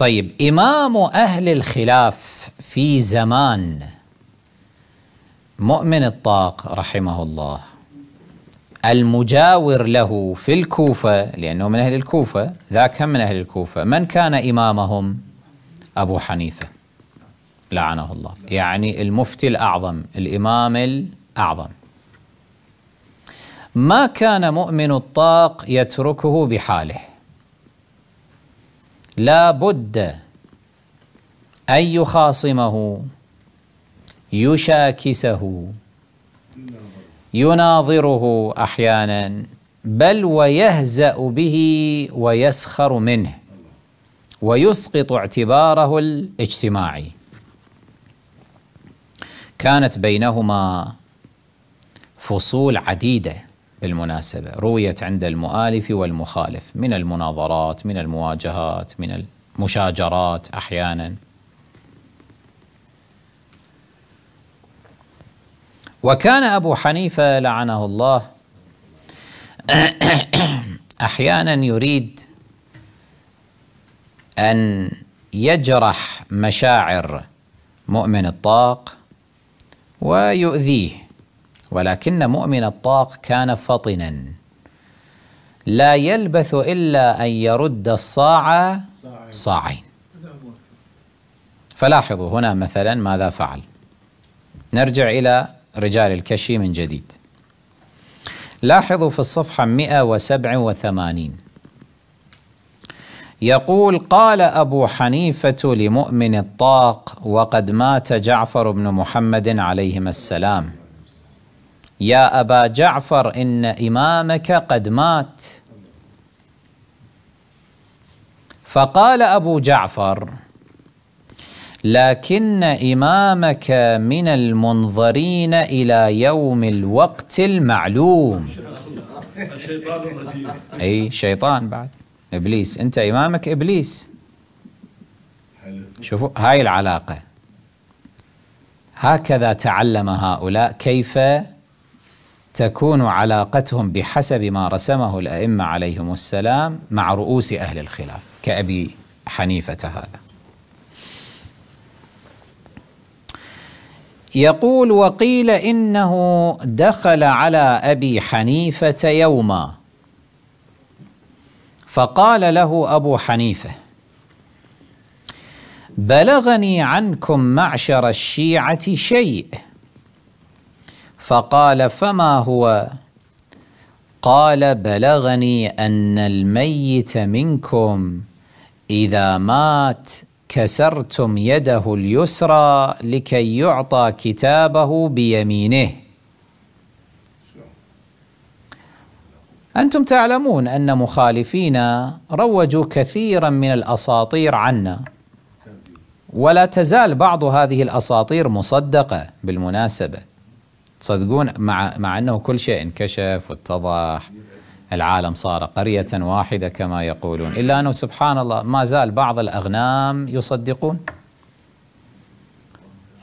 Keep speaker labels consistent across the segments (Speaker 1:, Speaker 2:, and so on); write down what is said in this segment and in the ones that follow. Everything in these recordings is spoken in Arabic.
Speaker 1: طيب إمام أهل الخلاف في زمان مؤمن الطاق رحمه الله المجاور له في الكوفة لأنه من أهل الكوفة ذاك هم من أهل الكوفة من كان إمامهم أبو حنيفة لعنه الله يعني المفتي الأعظم الإمام الأعظم ما كان مؤمن الطاق يتركه بحاله لا بد أن يخاصمه يشاكسه يناظره أحيانا بل ويهزأ به ويسخر منه ويسقط اعتباره الاجتماعي كانت بينهما فصول عديده بالمناسبة رويت عند المؤالف والمخالف من المناظرات من المواجهات من المشاجرات أحيانا وكان أبو حنيفة لعنه الله أحيانا يريد أن يجرح مشاعر مؤمن الطاق ويؤذيه ولكن مؤمن الطاق كان فطنا لا يلبث إلا أن يرد الصاع صاعين فلاحظوا هنا مثلا ماذا فعل نرجع إلى رجال الكشي من جديد لاحظوا في الصفحة 187 يقول قال أبو حنيفة لمؤمن الطاق وقد مات جعفر بن محمد عليهما السلام يا أبا جعفر إن إمامك قد مات فقال أبو جعفر لكن إمامك من المنظرين إلى يوم الوقت المعلوم أي شيطان بعد إبليس أنت إمامك إبليس شوفوا هاي العلاقة هكذا تعلم هؤلاء كيف تكون علاقتهم بحسب ما رسمه الائمه عليهم السلام مع رؤوس اهل الخلاف كابي حنيفه هذا. يقول وقيل انه دخل على ابي حنيفه يوما فقال له ابو حنيفه بلغني عنكم معشر الشيعه شيء فقال فما هو قال بلغني ان الميت منكم اذا مات كسرتم يده اليسرى لكي يعطى كتابه بيمينه انتم تعلمون ان مخالفينا روجوا كثيرا من الاساطير عنا ولا تزال بعض هذه الاساطير مصدقه بالمناسبه تصدقون مع مع انه كل شيء انكشف واتضح العالم صار قرية واحدة كما يقولون إلا أنه سبحان الله ما زال بعض الأغنام يصدقون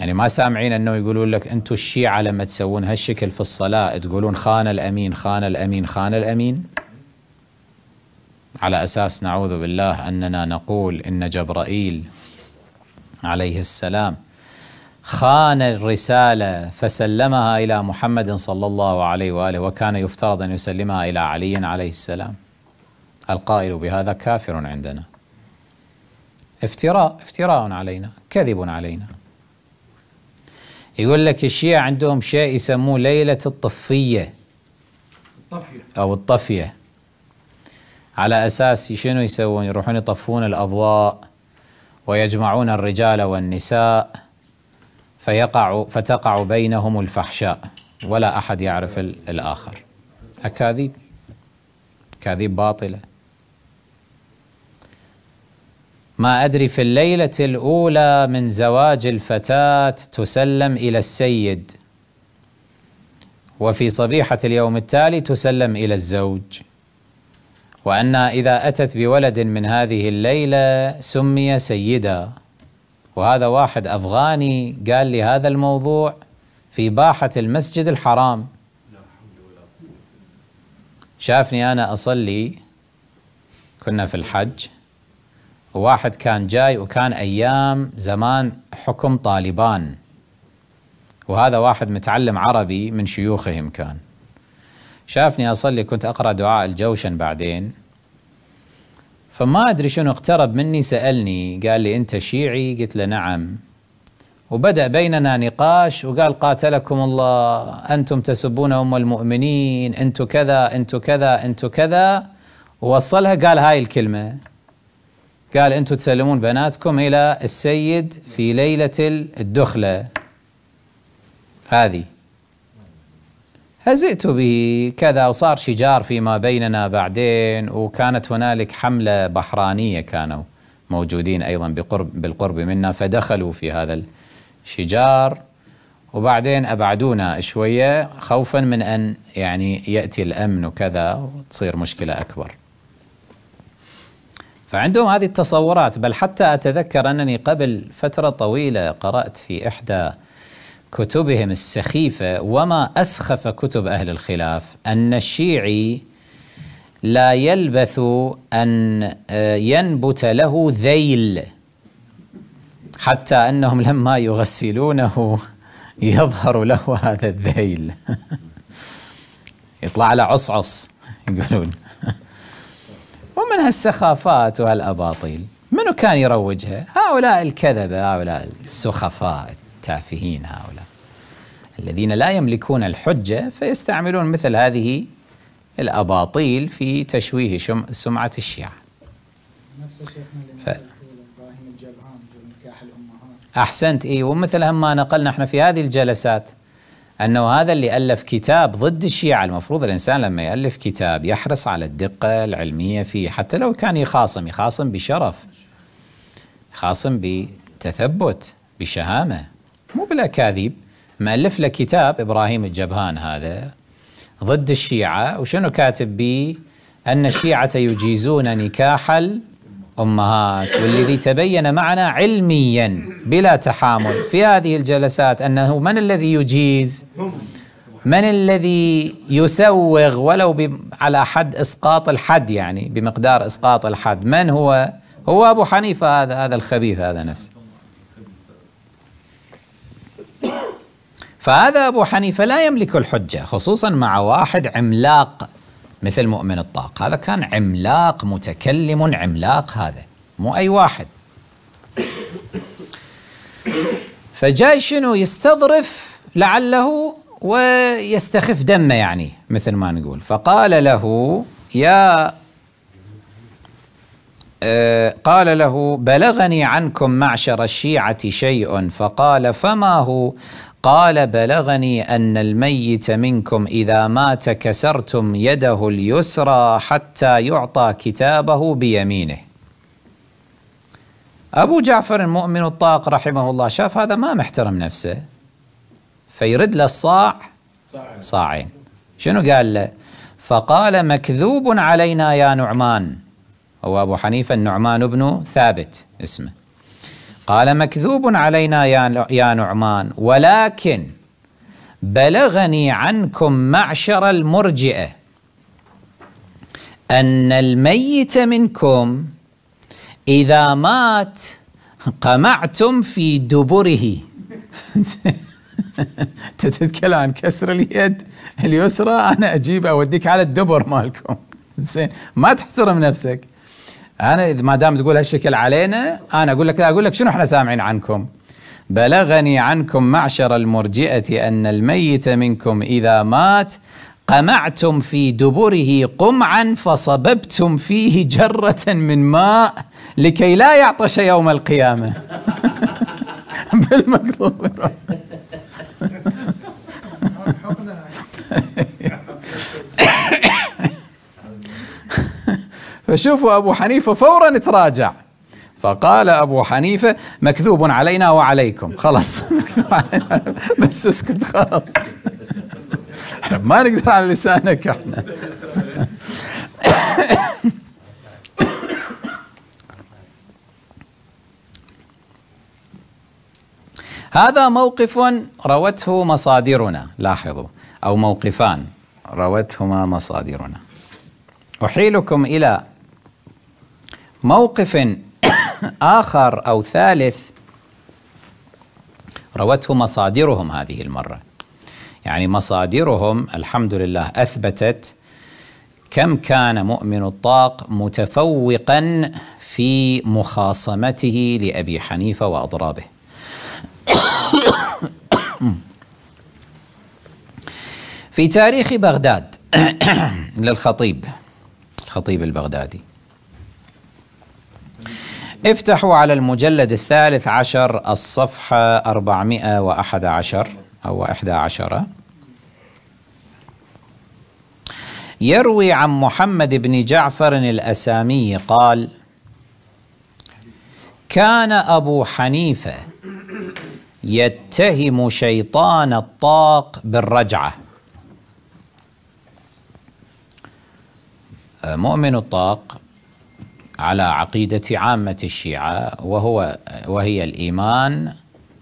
Speaker 1: يعني ما سامعين أنه يقولون لك أنتم الشيعة لما تسوون هالشكل في الصلاة تقولون خان الأمين خان الأمين خان الأمين على أساس نعوذ بالله أننا نقول إن جبرائيل عليه السلام خان الرسالة فسلمها إلى محمد صلى الله عليه وآله وكان يفترض أن يسلمها إلى علي عليه السلام القائل بهذا كافر عندنا افتراء افتراء علينا كذب علينا يقول لك الشيعة عندهم شيء يسموه ليلة الطفية الطفية أو الطفية على أساس شنو يسوون يروحون يطفون الأضواء ويجمعون الرجال والنساء فيقع فتقع بينهم الفحشاء ولا احد يعرف الاخر اكاذيب اكاذيب باطله ما ادري في الليله الاولى من زواج الفتاه تسلم الى السيد وفي صبيحه اليوم التالي تسلم الى الزوج وانها اذا اتت بولد من هذه الليله سمي سيدا وهذا واحد افغاني قال لي هذا الموضوع في باحه المسجد الحرام شافني انا اصلي كنا في الحج وواحد كان جاي وكان ايام زمان حكم طالبان وهذا واحد متعلم عربي من شيوخهم كان شافني اصلي كنت اقرا دعاء الجوشن بعدين فما ادري شنو اقترب مني سالني قال لي انت شيعي قلت له نعم وبدا بيننا نقاش وقال قاتلكم الله انتم تسبون ام المؤمنين انتم كذا انتم كذا انتم كذا ووصلها قال هاي الكلمه قال انتم تسلمون بناتكم الى السيد في ليله الدخله هذه هزئت بكذا وصار شجار فيما بيننا بعدين وكانت هنالك حملة بحرانية كانوا موجودين أيضا بقرب بالقرب منا فدخلوا في هذا الشجار وبعدين أبعدونا شوية خوفا من أن يعني يأتي الأمن وكذا وتصير مشكلة أكبر فعندهم هذه التصورات بل حتى أتذكر أنني قبل فترة طويلة قرأت في إحدى كتبهم السخيفه وما اسخف كتب اهل الخلاف ان الشيعي لا يلبث ان آه، ينبت له ذيل حتى انهم لما يغسلونه يظهر له هذا الذيل يطلع له عصعص يقولون ومن هالسخافات وهالاباطيل منو كان يروجها؟ هؤلاء الكذبه هؤلاء السخفاء التافهين هؤلاء الذين لا يملكون الحجة فيستعملون مثل هذه الأباطيل في تشويه سمعة الشيعة نفس ف... أحسنت إيه ومثل ما نقلنا احنا في هذه الجلسات أنه هذا اللي ألف كتاب ضد الشيعة المفروض الإنسان لما يألف كتاب يحرص على الدقة العلمية فيه حتى لو كان يخاصم يخاصم بشرف يخاصم بتثبت بشهامة مو بالاكاذيب مالف له كتاب ابراهيم الجبهان هذا ضد الشيعه وشنو كاتب به؟ ان الشيعه يجيزون نكاح الامهات والذي تبين معنا علميا بلا تحامل في هذه الجلسات انه من الذي يجيز؟ من الذي يسوغ ولو على حد اسقاط الحد يعني بمقدار اسقاط الحد من هو هو ابو حنيفه هذا هذا الخبيث هذا نفسه فهذا أبو حنيفة لا يملك الحجة خصوصا مع واحد عملاق مثل مؤمن الطاق هذا كان عملاق متكلم عملاق هذا مو أي واحد فجاي شنو يستظرف لعله ويستخف دمه يعني مثل ما نقول فقال له يا آه، قال له بلغني عنكم معشر الشيعة شيء فقال فما هو قال بلغني أن الميت منكم إذا مات كسرتم يده اليسرى حتى يعطى كتابه بيمينه أبو جعفر المؤمن الطاق رحمه الله شاف هذا ما محترم نفسه فيرد له الصاع صاعين شنو قال له فقال مكذوب علينا يا نعمان هو أبو حنيفة النعمان بن ثابت اسمه قال مكذوب علينا يا يا نعمان ولكن بلغني عنكم معشر المرجئه ان الميت منكم اذا مات قمعتم في دبره تتكلم عن كسر اليد اليسرى انا اجيب اوديك على الدبر مالكم زين ما تحترم نفسك انا اذا ما دام تقول هالشكل علينا انا اقول لك لا اقول لك شنو احنا سامعين عنكم بلغني عنكم معشر المرجئه ان الميت منكم اذا مات قمعتم في دبره قمعا فصببتم فيه جره من ماء لكي لا يعطش يوم القيامه بالمكتوب فشوفوا أبو حنيفة فورا تراجع فقال أبو حنيفة مكذوب علينا وعليكم خلاص بس اسكت خلاص ما نقدر على لسانك احنا هذا موقف روته مصادرنا لاحظوا أو موقفان روتهما مصادرنا أحيلكم إلى موقف آخر أو ثالث روته مصادرهم هذه المرة يعني مصادرهم الحمد لله أثبتت كم كان مؤمن الطاق متفوقا في مخاصمته لأبي حنيفة وأضرابه في تاريخ بغداد للخطيب الخطيب البغدادي افتحوا على المجلد الثالث عشر الصفحة 411 أو 11 يروي عن محمد بن جعفر الأسامي قال كان أبو حنيفة يتهم شيطان الطاق بالرجعة آه، مؤمن الطاق على عقيدة عامة الشيعة وهو وهي الإيمان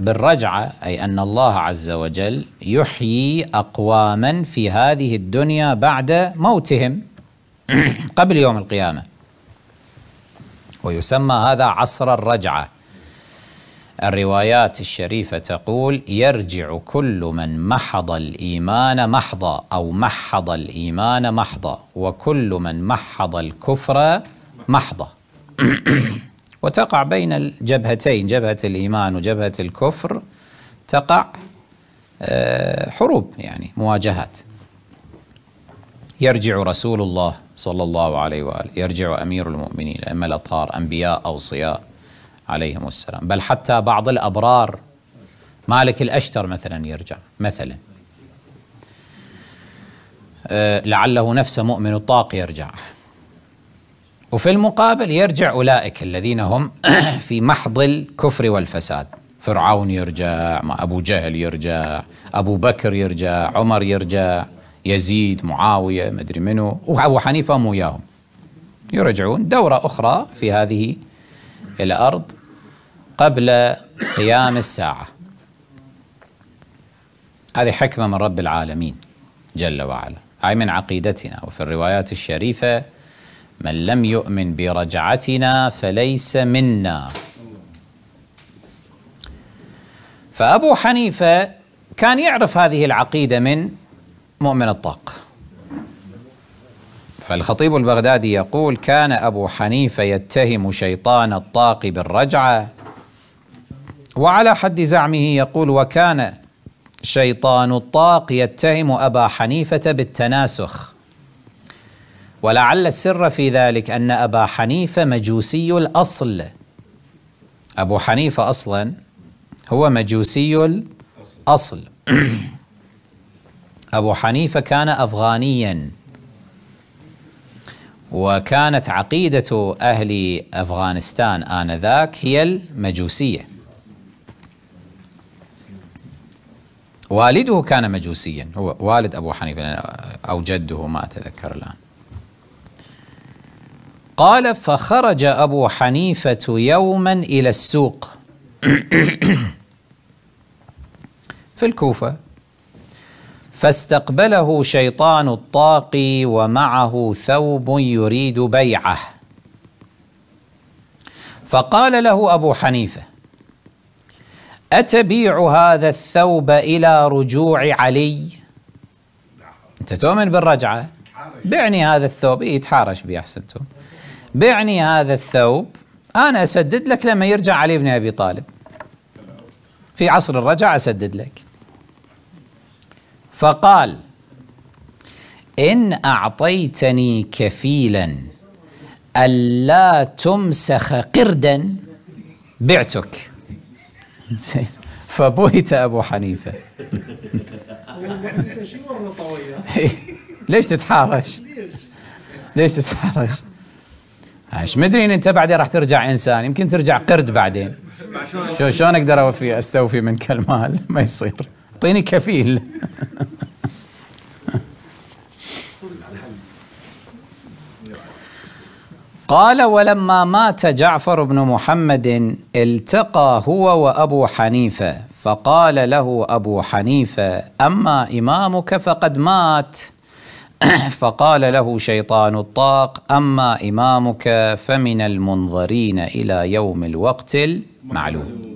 Speaker 1: بالرجعة أي أن الله عز وجل يحيي أقواما في هذه الدنيا بعد موتهم قبل يوم القيامة ويسمى هذا عصر الرجعة الروايات الشريفة تقول يرجع كل من محض الإيمان محضا أو محض الإيمان محضا وكل من محض الكفر محضة وتقع بين الجبهتين جبهة الإيمان وجبهة الكفر تقع آه، حروب يعني مواجهات يرجع رسول الله صلى الله عليه وآله يرجع أمير المؤمنين أما الأطهار أنبياء أوصياء عليهم السلام بل حتى بعض الأبرار مالك الأشتر مثلا يرجع مثلا آه، لعله نفس مؤمن الطاق يرجع وفي المقابل يرجع أولئك الذين هم في محض الكفر والفساد فرعون يرجع ما أبو جهل يرجع أبو بكر يرجع عمر يرجع يزيد معاوية مدري منو وأبو حنيفة مو وياهم يرجعون دورة أخرى في هذه الأرض قبل قيام الساعة هذه حكمة من رب العالمين جل وعلا هاي من عقيدتنا وفي الروايات الشريفة من لم يؤمن برجعتنا فليس منا فأبو حنيفة كان يعرف هذه العقيدة من مؤمن الطاق فالخطيب البغدادي يقول كان أبو حنيفة يتهم شيطان الطاق بالرجعة وعلى حد زعمه يقول وكان شيطان الطاق يتهم أبا حنيفة بالتناسخ ولعل السر في ذلك ان ابا حنيفه مجوسي الاصل ابو حنيفه اصلا هو مجوسي الاصل ابو حنيفه كان افغانيا وكانت عقيده اهل افغانستان انذاك هي المجوسيه والده كان مجوسيا هو والد ابو حنيفه او جده ما اتذكر الان قال فخرج أبو حنيفة يوما إلى السوق في الكوفة فاستقبله شيطان الطاقي ومعه ثوب يريد بيعه فقال له أبو حنيفة أتبيع هذا الثوب إلى رجوع علي أنت تؤمن بالرجعة بعني هذا الثوب يتحارش إيه، تحارش أحسنتم بعني هذا الثوب أنا أسدد لك لما يرجع علي بن أبي طالب في عصر الرجع أسدد لك فقال إن أعطيتني كفيلا ألا تمسخ قردا بعتك زين فبهت أبو حنيفة ليش تتحارش ليش تتحرش ايش مدري انت بعدين راح ترجع انسان يمكن ترجع قرد بعدين شو شلون اقدر اوفي استوفي منك المال ما يصير اعطيني كفيل قال ولما مات جعفر بن محمد التقى هو وابو حنيفه فقال له ابو حنيفه اما امامك فقد مات فقال له شيطان الطاق أما إمامك فمن المنظرين إلى يوم الوقت المعلوم